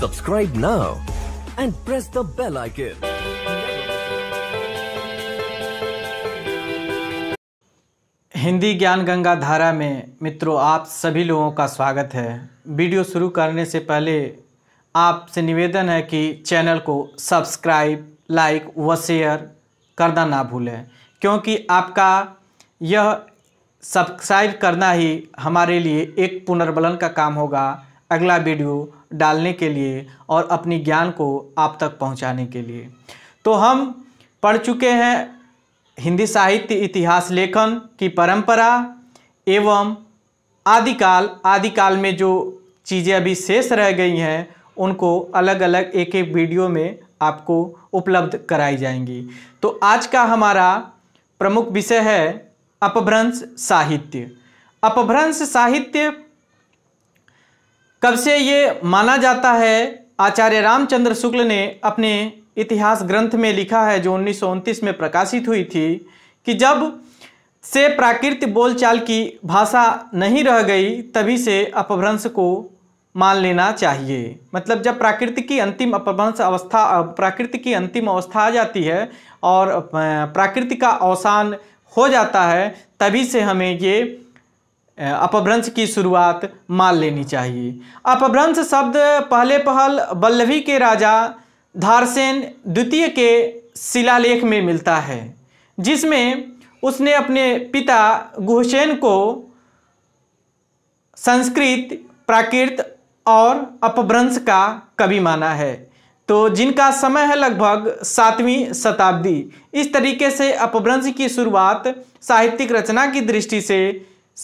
Subscribe now and press the bell icon. Hindi ज्ञान गंगा धारा में मित्रों आप सभी लोगों का स्वागत है वीडियो शुरू करने से पहले आपसे निवेदन है कि चैनल को सब्सक्राइब लाइक व शेयर करना ना भूलें क्योंकि आपका यह सब्सक्राइब करना ही हमारे लिए एक पुनर्बलन का काम होगा अगला वीडियो डालने के लिए और अपनी ज्ञान को आप तक पहुंचाने के लिए तो हम पढ़ चुके हैं हिंदी साहित्य इतिहास लेखन की परंपरा एवं आदिकाल आदिकाल में जो चीज़ें अभी शेष रह गई हैं उनको अलग अलग एक एक वीडियो में आपको उपलब्ध कराई जाएंगी तो आज का हमारा प्रमुख विषय है अपभ्रंश साहित्य अपभ्रंश साहित्य कब से ये माना जाता है आचार्य रामचंद्र शुक्ल ने अपने इतिहास ग्रंथ में लिखा है जो उन्नीस में प्रकाशित हुई थी कि जब से प्राकृत बोलचाल की भाषा नहीं रह गई तभी से अपभ्रंश को मान लेना चाहिए मतलब जब प्राकृतिक की अंतिम अपभ्रंश अवस्था प्राकृतिक की अंतिम अवस्था आ जाती है और प्राकृतिक का अवसान हो जाता है तभी से हमें ये अपभ्रंश की शुरुआत मान लेनी चाहिए अपभ्रंश शब्द पहले पहल बल्लभी के राजा धारसेन द्वितीय के शिलालेख में मिलता है जिसमें उसने अपने पिता गुहसेन को संस्कृत प्राकृत और अपभ्रंश का कवि माना है तो जिनका समय है लगभग सातवीं शताब्दी इस तरीके से अपभ्रंश की शुरुआत साहित्यिक रचना की दृष्टि से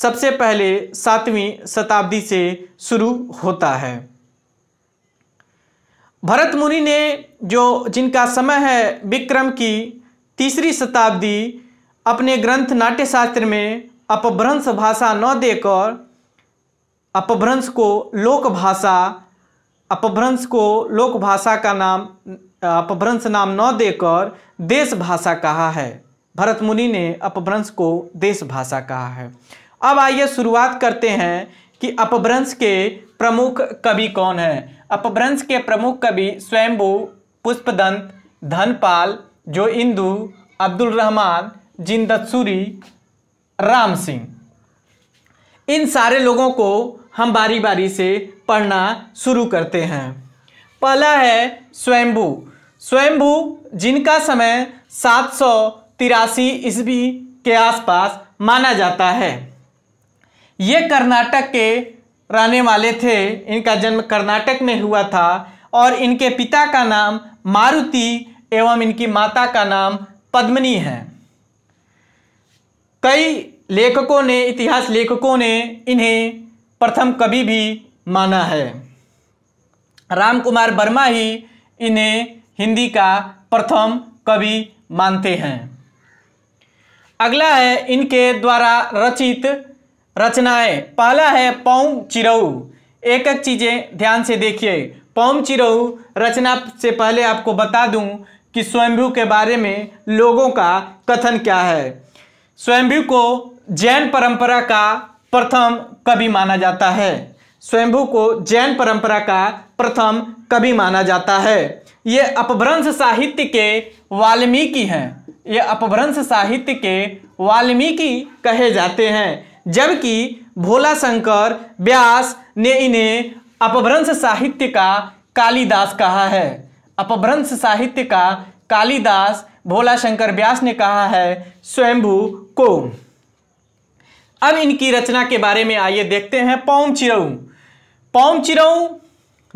सबसे पहले सातवीं शताब्दी से शुरू होता है भरत मुनि ने जो जिनका समय है विक्रम की तीसरी शताब्दी अपने ग्रंथ नाट्यशास्त्र में अपभ्रंश भाषा न देकर अपभ्रंश को लोक भाषा अपभ्रंश को लोक भाषा का नाम अपभ्रंश नाम न देकर देश भाषा कहा है भरत मुनि ने अपभ्रंश को देश भाषा कहा है अब आइए शुरुआत करते हैं कि अपभ्रंश के प्रमुख कवि कौन हैं अपभ्रंश के प्रमुख कवि स्वयंभू पुष्पदंत धनपाल जो इंदु अब्दुल रहमान जिंदसूरी राम सिंह इन सारे लोगों को हम बारी बारी से पढ़ना शुरू करते हैं पहला है स्वयंभू स्वयंभू जिनका समय सात सौ तिरासी ईस्वी के आसपास माना जाता है ये कर्नाटक के रहने वाले थे इनका जन्म कर्नाटक में हुआ था और इनके पिता का नाम मारुति एवं इनकी माता का नाम पद्मनी है कई लेखकों ने इतिहास लेखकों ने इन्हें प्रथम कवि भी माना है राम कुमार वर्मा ही इन्हें हिंदी का प्रथम कवि मानते हैं अगला है इनके द्वारा रचित रचनाएं पहला है पौम चिरऊ एक एक चीज़ें ध्यान से देखिए पौम चिरऊ रचना से पहले आपको बता दूं कि स्वयंभू के बारे में लोगों का कथन क्या है स्वयंभू को जैन परंपरा का प्रथम कवि माना जाता है स्वयंभू को जैन परंपरा का प्रथम कवि माना जाता है ये अपभ्रंश साहित्य के वाल्मीकि हैं ये अपभ्रंश साहित्य के वाल्मीकि कहे जाते हैं जबकि भोला शंकर व्यास ने इन्हें अपभ्रंश साहित्य का कालिदास कहा है अपभ्रंश साहित्य का कालिदास भोला शंकर व्यास ने कहा है स्वयंभू को अब इनकी रचना के बारे में आइए देखते हैं पौम चिरऊ पौम चिरऊ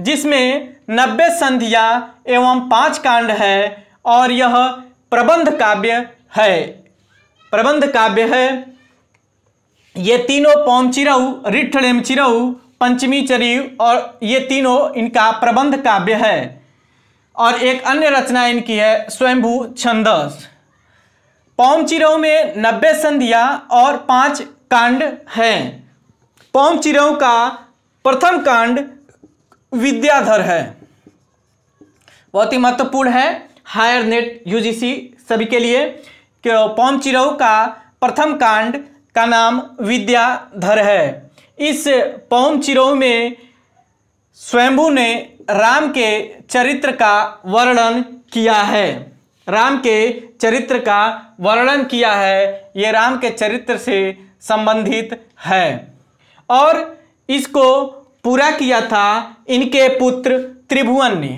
जिसमें नब्बे संधिया एवं पांच कांड है और यह प्रबंध काव्य है प्रबंध काव्य है ये तीनों पौम चिरऊ रिठड़ेम पंचमी चरीव और ये तीनों इनका प्रबंध काव्य है और एक अन्य रचना इनकी है स्वयंभू छंदस पौम चिरऊ में नब्बे संधिया और पांच कांड हैं पौम का प्रथम कांड विद्याधर है बहुत ही महत्वपूर्ण है हायर नेट यूजीसी सभी के लिए पौम चिरऊ का प्रथम कांड का नाम विद्याधर है इस पौन चिरौ में स्वयंभू ने राम के चरित्र का वर्णन किया है राम के चरित्र का वर्णन किया है ये राम के चरित्र से संबंधित है और इसको पूरा किया था इनके पुत्र त्रिभुवन ने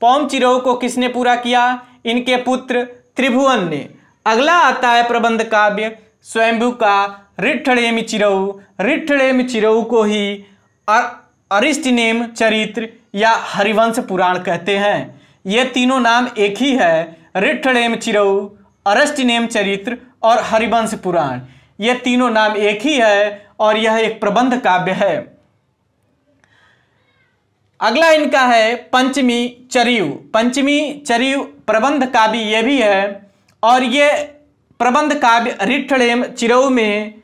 पौम चिरौ को किसने पूरा किया इनके पुत्र त्रिभुवन ने अगला आता है प्रबंध काव्य स्वयंभू का रिठड़े में चिरऊ रिठड़े में चिरऊ को ही अरिष्ट नेम चरित्र या हरिवंश पुराण कहते हैं ये तीनों नाम एक ही है रिठड़ेम चिरऊ अरिष्टनेम नेम चरित्र और हरिवंश पुराण ये तीनों नाम एक ही है और यह एक प्रबंध काव्य है अगला इनका है पंचमी चरियु पंचमी चरियु प्रबंध काव्य यह भी है और ये प्रबंध काव्य रिठड़ेम चिरऊ में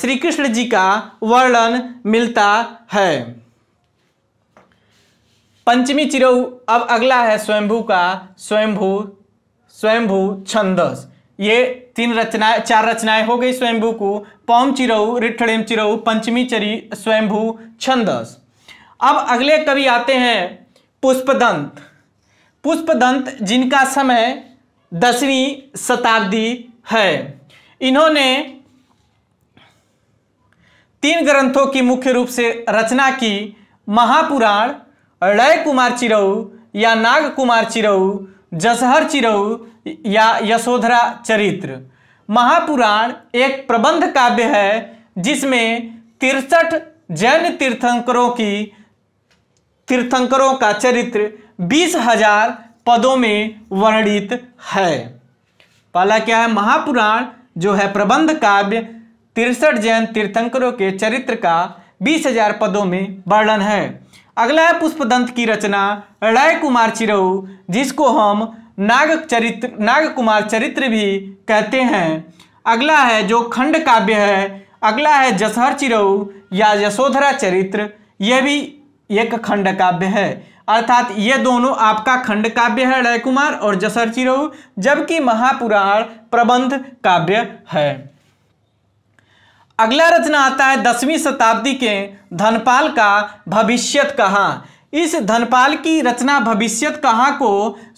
श्री कृष्ण जी का वर्णन मिलता है पंचमी चिरऊ अब अगला है स्वयंभू का स्वयंभू स्वयंभू छंदस ये तीन रचनाएं चार रचनाएं हो गई स्वयंभू को पौम चिरऊ रिठड़ेम चिरऊ पंचमी चरी स्वयंभू छंदस अब अगले कवि आते हैं पुष्पदंत पुष्पदंत जिनका समय दसवीं शताब्दी है इन्होंने तीन ग्रंथों की मुख्य रूप से रचना की महापुराण लय कुमार चिरऊ या नाग कुमार चिरऊ जसहर चिरऊ या यशोधरा चरित्र महापुराण एक प्रबंध काव्य है जिसमें तिरसठ जैन तीर्थंकरों की तीर्थंकरों का चरित्र बीस हजार पदों में वर्णित है पहला क्या है महापुराण जो है प्रबंध काव्य तिरसठ जैन तीर्थंकरों के चरित्र का बीस हजार पदों में वर्णन है अगला है पुष्पदंत की रचना राय कुमार चिरऊ जिसको हम नाग चरित्र नाग कुमार चरित्र भी कहते हैं अगला है जो खंड काव्य है अगला है जसहर चिरऊ या यशोधरा चरित्र यह भी एक खंड काव्य है अर्थात ये दोनों आपका खंड काव्य है रय कुमार और जसरची रहू जबकि महापुराण प्रबंध काव्य है अगला रचना आता है दसवीं शताब्दी के धनपाल का भविष्यत कहाँ इस धनपाल की रचना भविष्यत कहाँ को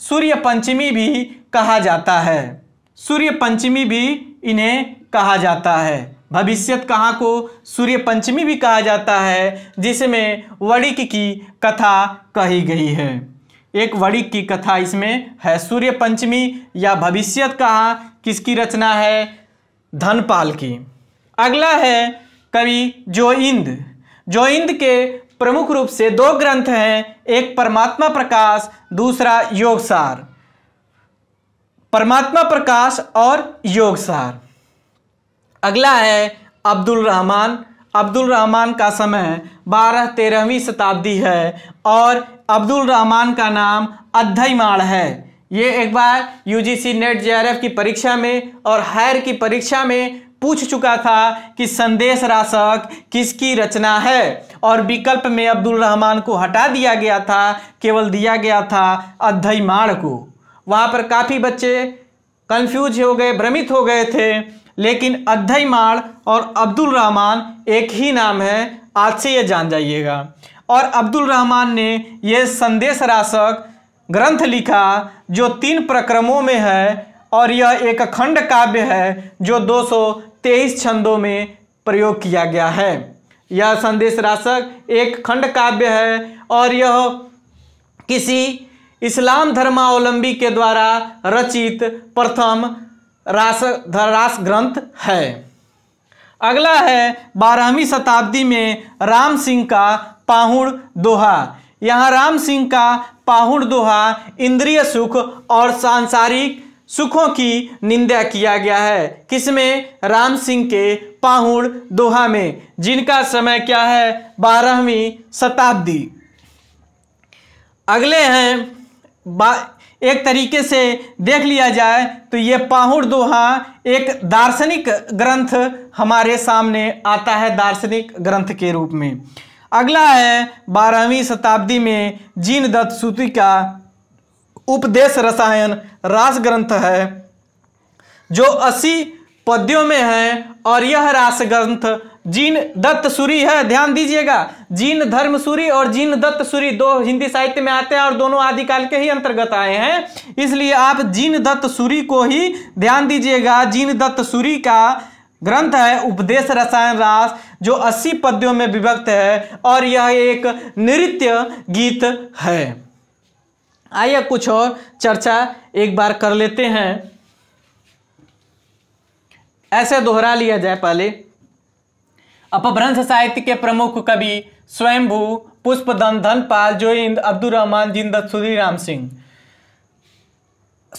सूर्य पंचमी भी कहा जाता है सूर्य पंचमी भी इन्हें कहा जाता है भविष्यत कहाँ को सूर्य पंचमी भी कहा जाता है जिसमें वणिक की कथा कही गई है एक वणिक की कथा इसमें है सूर्य पंचमी या भविष्यत कहाँ किसकी रचना है धनपाल की अगला है कवि जोइंद जोइंद के प्रमुख रूप से दो ग्रंथ हैं एक परमात्मा प्रकाश दूसरा योगसार परमात्मा प्रकाश और योगसार अगला है अब्दुल रहमान अब्दुल रहमान का समय बारह तेरहवीं शताब्दी है और अब्दुल रहमान का नाम अध्ययमाण है ये एक बार यूजीसी नेट जेआरएफ की परीक्षा में और हायर की परीक्षा में पूछ चुका था कि संदेश राशक किसकी रचना है और विकल्प में अब्दुल रहमान को हटा दिया गया था केवल दिया गया था अध्ययमाण को वहाँ पर काफ़ी बच्चे कंफ्यूज हो गए भ्रमित हो गए थे लेकिन अध्यय माड़ और अब्दुल रहमान एक ही नाम है आज से ये जान जाइएगा और अब्दुल रहमान ने यह संदेश राशक ग्रंथ लिखा जो तीन प्रक्रमों में है और यह एक अखंड काव्य है जो 223 छंदों में प्रयोग किया गया है यह संदेश राशक एक खंड काव्य है और यह किसी इस्लाम धर्मावलंबी के द्वारा रचित प्रथम रास रास ग्रंथ है अगला है बारहवीं शताब्दी में राम सिंह का पाहुड़ दोहा यहाँ राम सिंह का पाहुड़ दोहा इंद्रिय सुख और सांसारिक सुखों की निंदा किया गया है किसमें राम सिंह के पाहुड़ दोहा में जिनका समय क्या है बारहवीं शताब्दी अगले हैं एक तरीके से देख लिया जाए तो ये पाहुड़ दोहा एक दार्शनिक ग्रंथ हमारे सामने आता है दार्शनिक ग्रंथ के रूप में अगला है बारहवीं शताब्दी में जीन दत्त सूती का उपदेश रसायन रास ग्रंथ है जो अस्सी पद्यों में है और यह रास ग्रंथ जीन दत्त सूरी है ध्यान दीजिएगा जीन धर्म सूरी और जीन दत्त सूरी दो हिंदी साहित्य में आते हैं और दोनों आदिकाल के ही अंतर्गत आए हैं इसलिए आप जीन दत्त सूरी को ही ध्यान दीजिएगा जीन दत्त सूरी का ग्रंथ है उपदेश रसायन रास जो 80 पद्यों में विभक्त है और यह एक नृत्य गीत है आइए कुछ और चर्चा एक बार कर लेते हैं ऐसे दोहरा लिया जाए पहले अपभ्रंश साहित्य के प्रमुख कवि स्वयंभू पुष्पदन धनपाल इंद अब्दुल रहमान जिंदत सुधीर राम सिंह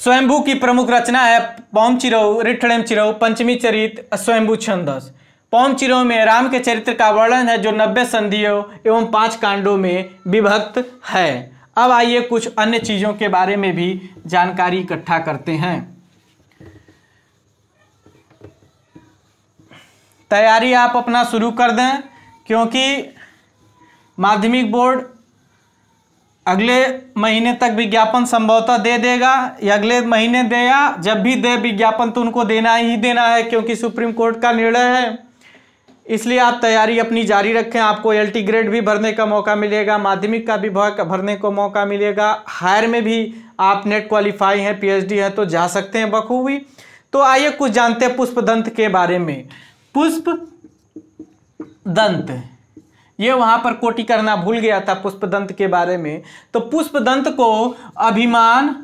स्वयंभू की प्रमुख रचना है पौम चिरऊ रिठड़ेम चिरऊ पंचमी चरित स्वयंभू छंदस पौम चिरऊ में राम के चरित्र का वर्णन है जो नब्बे संधियों एवं पांच कांडों में विभक्त है अब आइए कुछ अन्य चीज़ों के बारे में भी जानकारी इकट्ठा करते हैं तैयारी आप अपना शुरू कर दें क्योंकि माध्यमिक बोर्ड अगले महीने तक विज्ञापन संभवतः दे देगा या अगले महीने दे या जब भी दे विज्ञापन तो उनको देना ही देना है क्योंकि सुप्रीम कोर्ट का निर्णय है इसलिए आप तैयारी अपनी जारी रखें आपको एल टी ग्रेड भी भरने का मौका मिलेगा माध्यमिक का भी भरने को मौका मिलेगा हायर में भी आप नेट क्वालिफाई हैं डी हैं तो जा सकते हैं बखूबी तो आइए कुछ जानते हैं पुष्पदंत के बारे में पुष्प दंत ये वहां पर कोटि करना भूल गया था पुष्प दंत के बारे में तो पुष्प दंत को अभिमान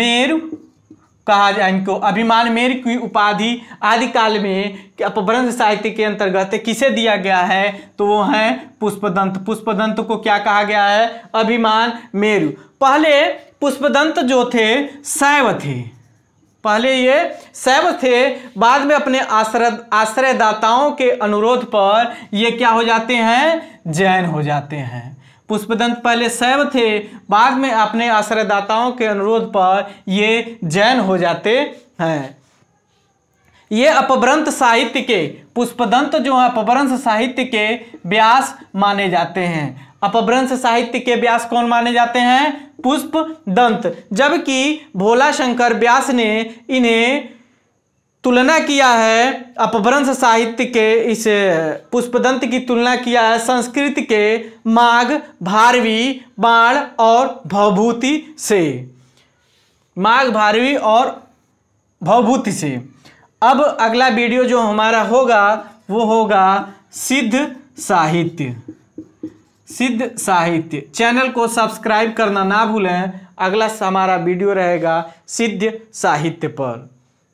मेरु कहा जाए इनको अभिमान मेर की उपाधि आदि काल में अपभ्रंश साहित्य के अंतर्गत किसे दिया गया है तो वो है पुष्पदंत पुष्पदंत को क्या कहा गया है अभिमान मेरु पहले पुष्पदंत जो थे शैव थे पहले ये शैव थे बाद में अपने आश्रय आश्रयदाताओं के अनुरोध पर ये क्या हो जाते हैं जैन हो जाते हैं पुष्पदंत पहले शैव थे बाद में अपने आश्रयदाताओं के अनुरोध पर ये जैन हो जाते हैं ये अपभ्रंथ साहित्य के पुष्पदंत जो है अपभ्रंश साहित्य के व्यास माने जाते हैं अपभ्रंश साहित्य के व्यास कौन माने जाते हैं पुष्प दंत जबकि भोला शंकर व्यास ने इन्हें तुलना किया है अपभ्रंश साहित्य के इस पुष्पदंत की तुलना किया है संस्कृत के माघ भारवी बाण और भवभूति से माघ भारवी और भवभूति से अब अगला वीडियो जो हमारा होगा वो होगा सिद्ध साहित्य सिद्ध साहित्य चैनल को सब्सक्राइब करना ना भूलें अगला हमारा वीडियो रहेगा सिद्ध साहित्य पर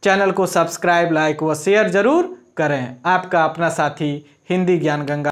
चैनल को सब्सक्राइब लाइक व शेयर जरूर करें आपका अपना साथी हिंदी ज्ञान गंगा